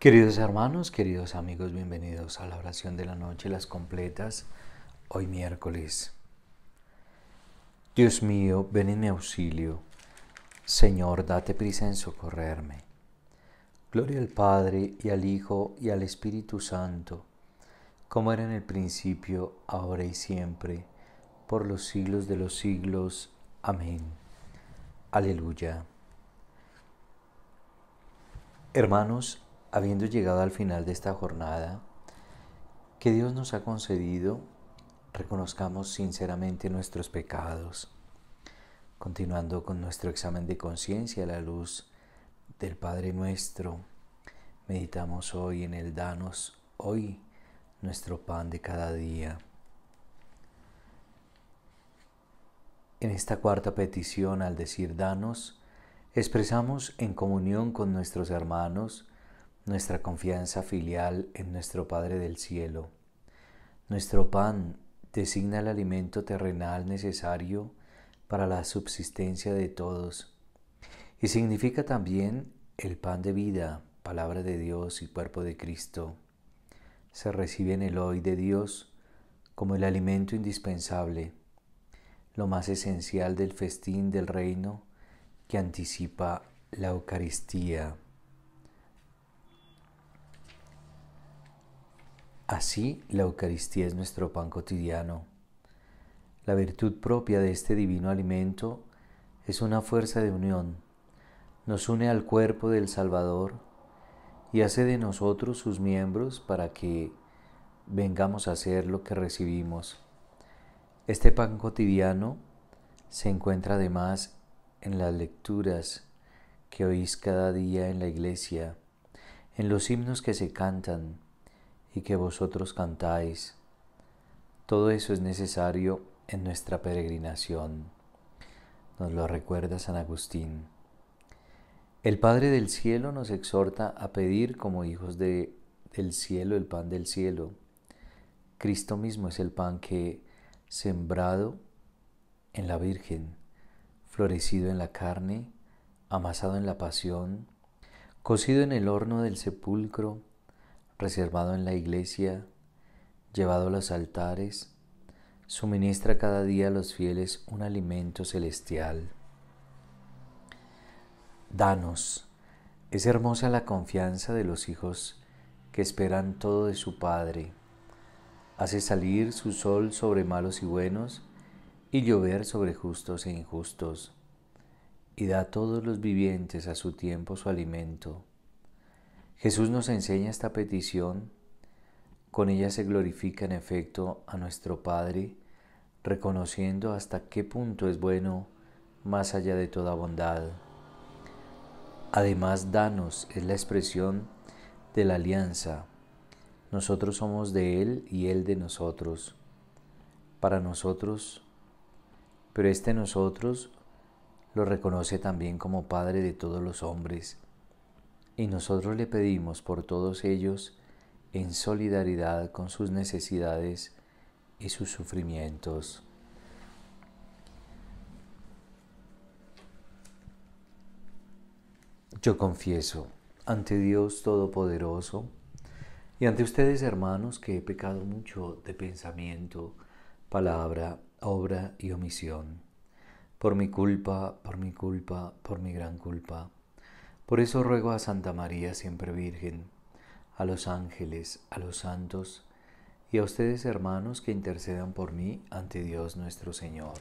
Queridos hermanos, queridos amigos, bienvenidos a la oración de la noche, las completas, hoy miércoles. Dios mío, ven en mi auxilio. Señor, date prisa en socorrerme. Gloria al Padre y al Hijo y al Espíritu Santo, como era en el principio, ahora y siempre, por los siglos de los siglos. Amén. Aleluya. Hermanos, habiendo llegado al final de esta jornada que Dios nos ha concedido, reconozcamos sinceramente nuestros pecados, continuando con nuestro examen de conciencia a la luz del Padre nuestro. Meditamos hoy en el Danos, hoy nuestro pan de cada día. En esta cuarta petición, al decir Danos, expresamos en comunión con nuestros hermanos, nuestra confianza filial en nuestro Padre del Cielo. Nuestro pan designa el alimento terrenal necesario para la subsistencia de todos y significa también el pan de vida, palabra de Dios y cuerpo de Cristo. Se recibe en el hoy de Dios como el alimento indispensable, lo más esencial del festín del reino que anticipa la Eucaristía. Así la Eucaristía es nuestro pan cotidiano. La virtud propia de este divino alimento es una fuerza de unión. Nos une al cuerpo del Salvador y hace de nosotros sus miembros para que vengamos a hacer lo que recibimos. Este pan cotidiano se encuentra además en las lecturas que oís cada día en la iglesia, en los himnos que se cantan, y que vosotros cantáis. Todo eso es necesario en nuestra peregrinación. Nos lo recuerda San Agustín. El Padre del Cielo nos exhorta a pedir como hijos de, del cielo el pan del cielo. Cristo mismo es el pan que, sembrado en la Virgen, florecido en la carne, amasado en la pasión, cocido en el horno del sepulcro, reservado en la iglesia, llevado a los altares, suministra cada día a los fieles un alimento celestial. Danos, es hermosa la confianza de los hijos que esperan todo de su Padre. Hace salir su sol sobre malos y buenos y llover sobre justos e injustos. Y da a todos los vivientes a su tiempo su alimento Jesús nos enseña esta petición, con ella se glorifica en efecto a nuestro Padre, reconociendo hasta qué punto es bueno más allá de toda bondad. Además, danos es la expresión de la alianza. Nosotros somos de Él y Él de nosotros. Para nosotros, pero este nosotros lo reconoce también como Padre de todos los hombres y nosotros le pedimos por todos ellos en solidaridad con sus necesidades y sus sufrimientos. Yo confieso ante Dios Todopoderoso y ante ustedes hermanos que he pecado mucho de pensamiento, palabra, obra y omisión, por mi culpa, por mi culpa, por mi gran culpa. Por eso ruego a Santa María siempre Virgen, a los ángeles, a los santos y a ustedes hermanos que intercedan por mí ante Dios nuestro Señor.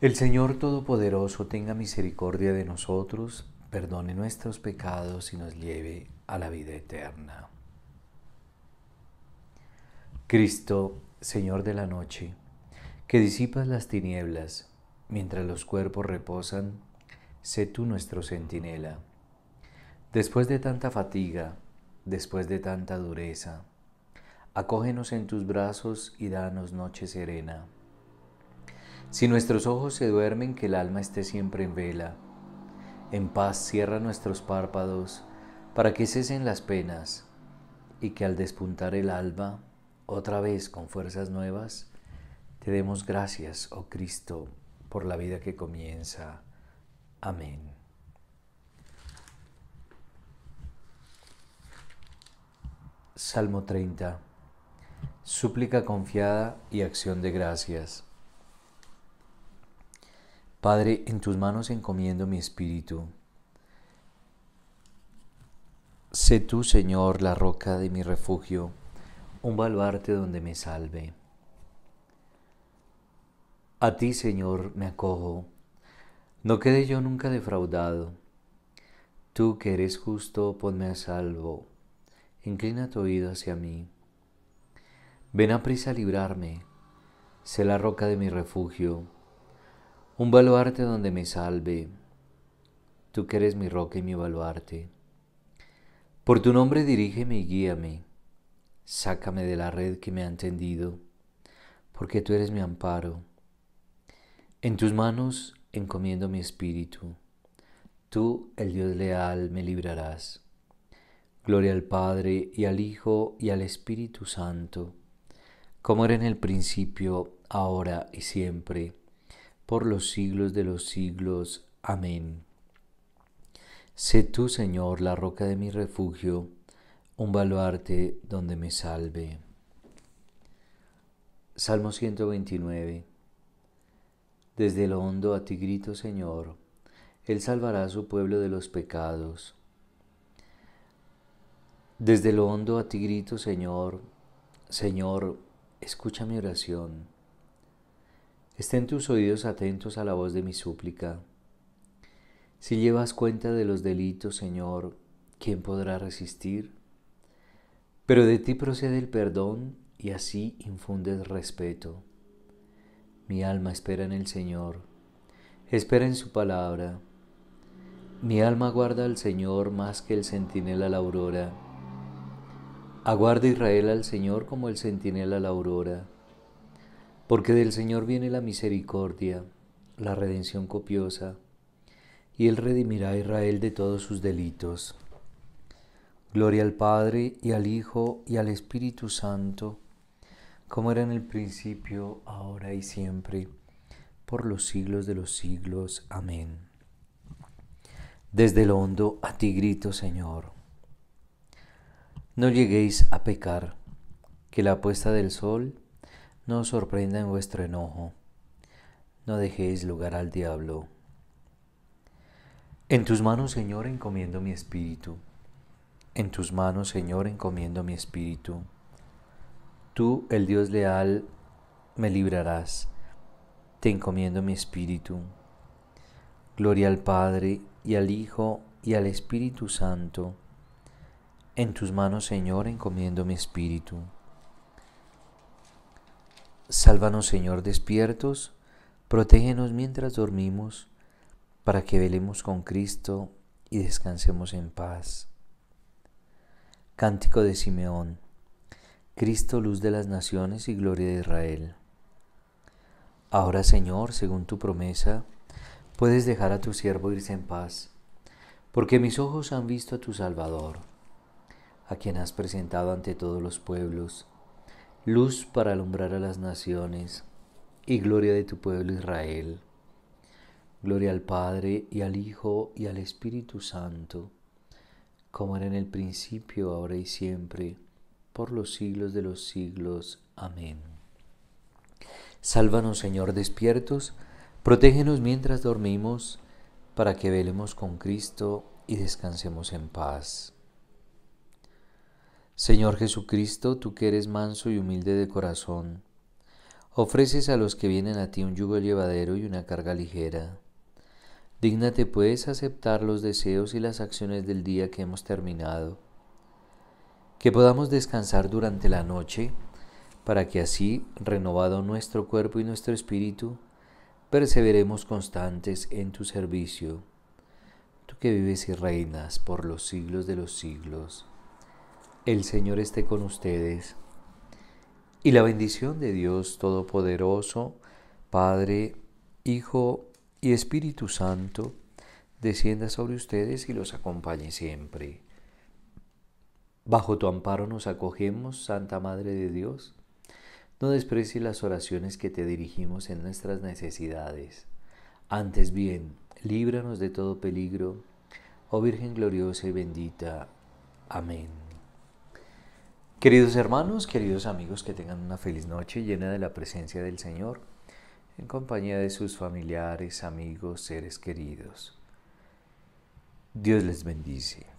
El Señor Todopoderoso tenga misericordia de nosotros, perdone nuestros pecados y nos lleve a la vida eterna. Cristo, Señor de la noche, que disipas las tinieblas mientras los cuerpos reposan, sé tú nuestro centinela. Después de tanta fatiga, después de tanta dureza, acógenos en tus brazos y danos noche serena. Si nuestros ojos se duermen, que el alma esté siempre en vela. En paz cierra nuestros párpados, para que cesen las penas, y que al despuntar el alba, otra vez con fuerzas nuevas, te demos gracias, oh Cristo, por la vida que comienza Amén. Salmo 30. Súplica confiada y acción de gracias. Padre, en tus manos encomiendo mi espíritu. Sé tú, Señor, la roca de mi refugio, un baluarte donde me salve. A ti, Señor, me acojo no quede yo nunca defraudado. Tú que eres justo, ponme a salvo. Inclina tu oído hacia mí. Ven a prisa a librarme. Sé la roca de mi refugio, un baluarte donde me salve. Tú que eres mi roca y mi baluarte. Por tu nombre dirígeme y guíame. Sácame de la red que me ha tendido, porque tú eres mi amparo. En tus manos encomiendo mi espíritu. Tú, el Dios leal, me librarás. Gloria al Padre y al Hijo y al Espíritu Santo, como era en el principio, ahora y siempre, por los siglos de los siglos. Amén. Sé tú, Señor, la roca de mi refugio, un baluarte donde me salve. Salmo 129 desde lo hondo a ti grito, Señor. Él salvará a su pueblo de los pecados. Desde lo hondo a ti grito, Señor. Señor, escucha mi oración. Estén tus oídos atentos a la voz de mi súplica. Si llevas cuenta de los delitos, Señor, ¿quién podrá resistir? Pero de ti procede el perdón y así infundes respeto. Mi alma espera en el Señor, espera en su palabra. Mi alma guarda al Señor más que el centinela la aurora. Aguarda Israel al Señor como el centinela la aurora, porque del Señor viene la misericordia, la redención copiosa, y Él redimirá a Israel de todos sus delitos. Gloria al Padre y al Hijo y al Espíritu Santo como era en el principio, ahora y siempre, por los siglos de los siglos. Amén. Desde el hondo a ti grito, Señor. No lleguéis a pecar, que la puesta del sol no os sorprenda en vuestro enojo. No dejéis lugar al diablo. En tus manos, Señor, encomiendo mi espíritu. En tus manos, Señor, encomiendo mi espíritu. Tú, el Dios leal, me librarás. Te encomiendo mi espíritu. Gloria al Padre y al Hijo y al Espíritu Santo. En tus manos, Señor, encomiendo mi espíritu. Sálvanos, Señor, despiertos, protégenos mientras dormimos, para que velemos con Cristo y descansemos en paz. Cántico de Simeón. Cristo, luz de las naciones y gloria de Israel. Ahora, Señor, según tu promesa, puedes dejar a tu siervo irse en paz, porque mis ojos han visto a tu Salvador, a quien has presentado ante todos los pueblos, luz para alumbrar a las naciones y gloria de tu pueblo Israel. Gloria al Padre y al Hijo y al Espíritu Santo, como era en el principio, ahora y siempre por los siglos de los siglos. Amén. Sálvanos, Señor, despiertos, protégenos mientras dormimos, para que velemos con Cristo y descansemos en paz. Señor Jesucristo, tú que eres manso y humilde de corazón, ofreces a los que vienen a ti un yugo llevadero y una carga ligera. Dígnate pues aceptar los deseos y las acciones del día que hemos terminado que podamos descansar durante la noche, para que así, renovado nuestro cuerpo y nuestro espíritu, perseveremos constantes en tu servicio, tú que vives y reinas por los siglos de los siglos. El Señor esté con ustedes, y la bendición de Dios Todopoderoso, Padre, Hijo y Espíritu Santo, descienda sobre ustedes y los acompañe siempre. Bajo tu amparo nos acogemos, Santa Madre de Dios. No desprecies las oraciones que te dirigimos en nuestras necesidades. Antes bien, líbranos de todo peligro. Oh Virgen gloriosa y bendita. Amén. Queridos hermanos, queridos amigos, que tengan una feliz noche llena de la presencia del Señor, en compañía de sus familiares, amigos, seres queridos. Dios les bendice.